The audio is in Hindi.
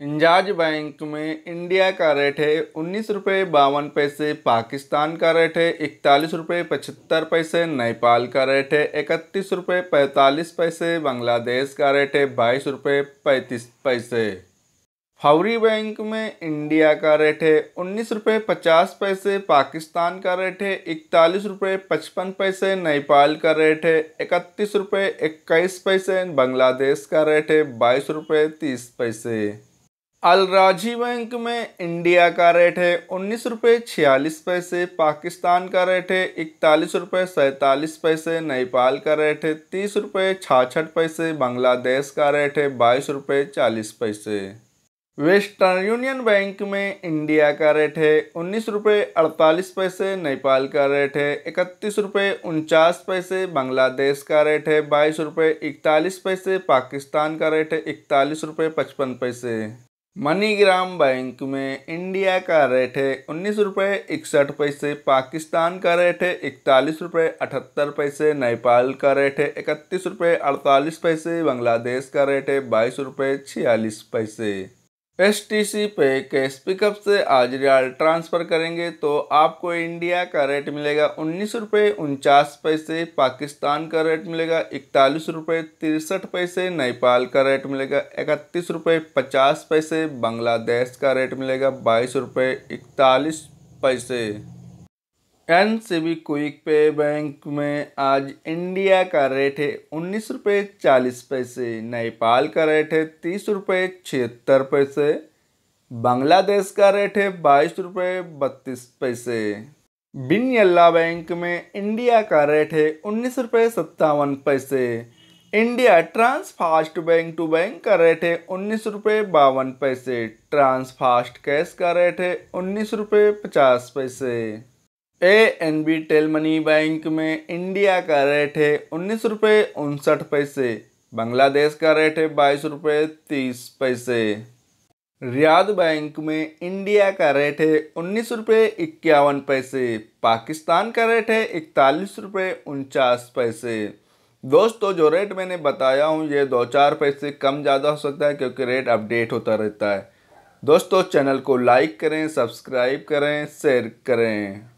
इंजाज बैंक में इंडिया का रेट है उन्नीस रुपये बावन पैसे पाकिस्तान का रेट है इकतालीस रुपये पचहत्तर पैसे नेपाल का रेट है इकतीस रुपये पैंतालीस पैसे बांग्लादेश का रेट है बाईस रुपये पैंतीस पैसे फौरी बैंक में इंडिया का रेट है उन्नीस रुपये पचास पैसे पाकिस्तान का रेट है इकतालीस रुपये पचपन पैसे नेपाल का रेट है इकतीस रुपये इक्कीस पैसे बांग्लादेश का रेट है बाईस रुपये तीस पैसे अलराजी बैंक में इंडिया का रेट है उन्नीस रुपये छियालीस पैसे पाकिस्तान का रेट है इकतालीस रुपये सैंतालीस पैसे नेपाल का रेट है तीस रुपये छाछठ पैसे बांग्लादेश का रेट है बाईस रुपये चालीस पैसे वेस्टर्न यूनियन बैंक में इंडिया का रेट है उन्नीस रुपये अड़तालीस पैसे नेपाल का रेट है इकतीस रुपये उनचास पैसे बांग्लादेश का रेट है बाईस रुपये इकतालीस पैसे पाकिस्तान का रेट है इकतालीस रुपये पचपन पैसे मनीग्राम बैंक में इंडिया का रेट है उन्नीस रुपये इकसठ पैसे पाकिस्तान का रेट है इकतालीस रुपये अठहत्तर पैसे नेपाल का रेट है इकतीस रुपये अड़तालीस पैसे बांग्लादेश का रेट है बाईस रुपये छियालीस पैसे एस टी सी पे कैश पिकअप से आज रियाल ट्रांसफ़र करेंगे तो आपको इंडिया का रेट मिलेगा उन्नीस रुपये उनचास पैसे पाकिस्तान का रेट मिलेगा इकतालीस रुपये तिरसठ पैसे नेपाल का रेट मिलेगा इकतीस रुपये पचास पैसे बांग्लादेश का रेट मिलेगा बाईस रुपये इकतालीस पैसे N C B quick pay bank में आज इंडिया का रेट है उन्नीस रुपये चालीस पैसे नेपाल का रेट है तीस रुपये छिहत्तर पैसे बांग्लादेश का रेट है बाईस रुपये बत्तीस पैसे बिनयल्ला बैंक में इंडिया का रेट है उन्नीस रुपये सत्तावन पैसे India Transfast bank to bank का रेट है उन्नीस रुपये बावन पैसे ट्रांसफास्ट कैश का रेट है उन्नीस रुपये पचास पैसे A N B Tel Money bank में इंडिया का रेट है उन्नीस रुपये उनसठ पैसे बांग्लादेश का रेट है बाईस रुपये तीस पैसे रियाद बैंक में इंडिया का रेट है उन्नीस रुपये इक्यावन पैसे पाकिस्तान का रेट है इकतालीस रुपये उनचास पैसे दोस्तों जो रेट मैंने बताया हूँ ये दो चार पैसे कम ज़्यादा हो सकता है क्योंकि रेट अपडेट होता रहता है दोस्तों चैनल को लाइक करें सब्सक्राइब करें शेयर करें